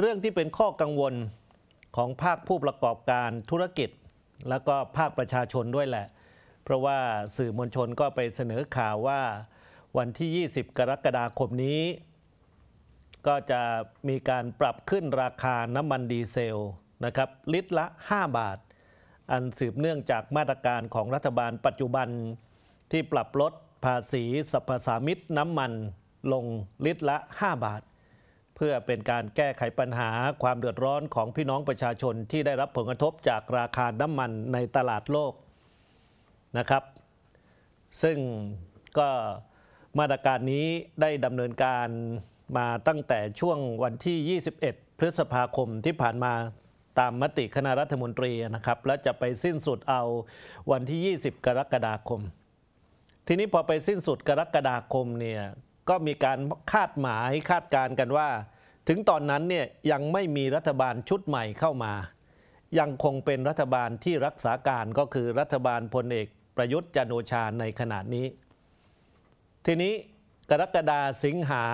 เรื่องที่เป็นข้อกังวลของภาคผู้ประกอบการธุรกิจแล้วก็ภาคประชาชนด้วยแหละ เพราะว่าสื่อมวลชนก็ไปเสนอข่าวว่าวันที่ 20 กรกฎาคมนี้ ก็จะมีการปรับขึ้นราคาน้ำมันดีเซลนะครับลิตรละ 5 บาท อันสืบเนื่องจากมาตรการของรัฐบาลปัจจุบันที่ปรับลดภาษีสรรพสามิตน้ำมันลงลิตรละ 5 บาทเพื่อเป็นการแก้ไขปัญหาความเดือดร้อนของพี่น้องประชาชนที่ได้รับผลกระทบจากราคาน้ำมันในตลาดโลกนะครับ ซึ่งก็มาตรการนี้ได้ดำเนินการมาตั้งแต่ช่วงวันที่ 21 พฤษภาคมที่ผ่านมาตามมติคณะรัฐมนตรีนะครับ และจะไปสิ้นสุดเอาวันที่ 20 กรกฎาคม ทีนี้พอไปสิ้นสุดกรกฎาคมเนี่ยก็มีการคาดหมายคาดการกันว่า ถึงตอนนั้นเนี่ยยังไม่มีรัฐบาลชุดใหม่เข้ามา ยังคงเป็นรัฐบาลที่รักษาการก็คือรัฐบาลพลเอก ประยุทธ์จันโอชาในขณะนี้ ทีนี้กรกฎาสิงหา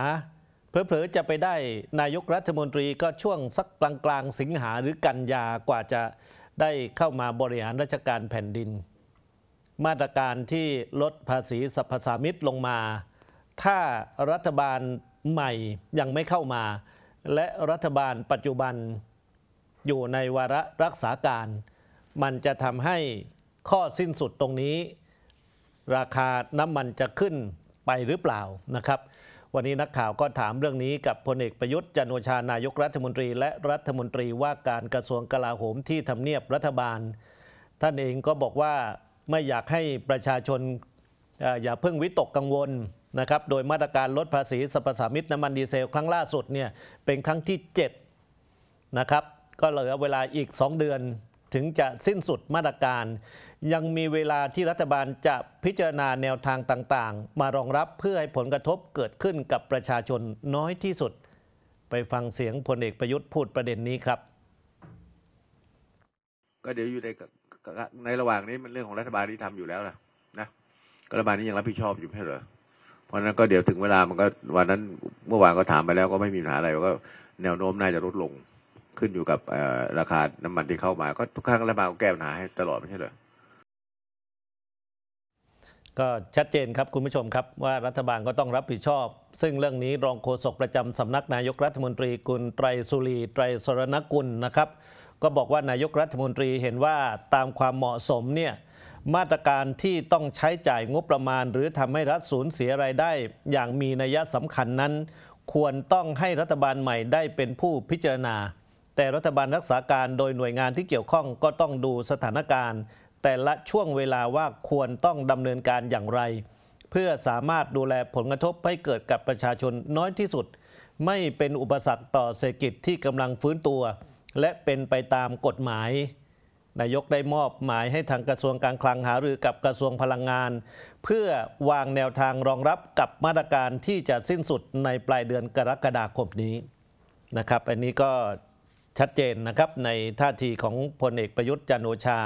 เผลอๆจะไปได้นายกรัฐมนตรีก็ช่วงสักกลางๆสิงหาหรือกันยากว่าจะได้เข้ามาบริหารราชการแผ่นดิน มาตรการที่ลดภาษีสรรพสามิตลงมาถ้ารัฐบาลใหม่ยังไม่เข้ามา และรัฐบาลปัจจุบันอยู่ในวาระรักษาการ มันจะทำให้ข้อสิ้นสุดตรงนี้ ราคาน้ำมันจะขึ้นไปหรือเปล่านะครับ วันนี้นักข่าวก็ถามเรื่องนี้กับพลเอกประยุทธ์จันโอชานายกรัฐมนตรีและรัฐมนตรีว่าการกระทรวงกลาโหมที่ทำเนียบรัฐบาล ท่านเองก็บอกว่าไม่อยากให้ประชาชนอย่าเพิ่งวิตกกังวลนะครับ โดยมาตรการลดภาษีสรรพสามิตน้ำมันดีเซลครั้งล่าสุดเนี่ยเป็นครั้งที่7นะครับ ก็เหลือเวลาอีก 2 เดือนถึงจะสิ้นสุดมาตรการ ยังมีเวลาที่รัฐบาลจะพิจารณาแนวทางต่างๆ มารองรับเพื่อให้ผลกระทบเกิดขึ้นกับประชาชนน้อยที่สุด ไปฟังเสียงพลเอกประยุทธ์พูดประเด็นนี้ครับ ก็เดี๋ยวอยู่ในในระหว่างนี้มันเรื่องของรัฐบาลที่ทำอยู่แล้วนะนะรัฐบาลนี้ยังรับผิดชอบอยู่ไมใช่เหรอเพราะนั้นก็เดี๋ยวถึงเวลามันก็วันนั้นเมื่อวานก็ถามไปแล้ว ก็ไม่มีปัญหาอะไรก็แนวโน้มน่าจะลดลงขึ้นอยู่กับราคาน้ำมันที่เข้ามา ก็ทุกครั้งรัฐบาลก็แก้ปัญหาให้ตลอดไม่ใช่เหรอก็ชัดเจนครับคุณผู้ชมครับ ว่ารัฐบาลก็ต้องรับผิดชอบ ซึ่งเรื่องนี้รองโฆษกประจำสำนักนายกรัฐมนตรีคุณไตรสุรี ไตรสรณกุลนะครับ ก็บอกว่านายกรัฐมนตรีเห็นว่าตามความเหมาะสมเนี่ยมาตรการที่ต้องใช้จ่ายงบประมาณหรือทำให้รัฐสูญเสียรายได้อย่างมีนัยสำคัญนั้น ควรต้องให้รัฐบาลใหม่ได้เป็นผู้พิจารณา แต่รัฐบาลรักษาการโดยหน่วยงานที่เกี่ยวข้องก็ต้องดูสถานการณ์แต่ละช่วงเวลาว่าควรต้องดำเนินการอย่างไร เพื่อสามารถดูแลผลกระทบให้เกิดกับประชาชนน้อยที่สุด ไม่เป็นอุปสรรคต่อเศรษฐกิจที่กำลังฟื้นตัว และเป็นไปตามกฎหมายนายกได้มอบหมายให้ทางกระทรวงการคลังหารือกับกระทรวงพลังงาน เพื่อวางแนวทางรองรับกับมาตรการที่จะสิ้นสุดในปลายเดือนกรกฎาคมนี้นะครับอันนี้ก็ชัดเจนนะครับในท่าทีของพลเอกประยุทธ์จันโอชา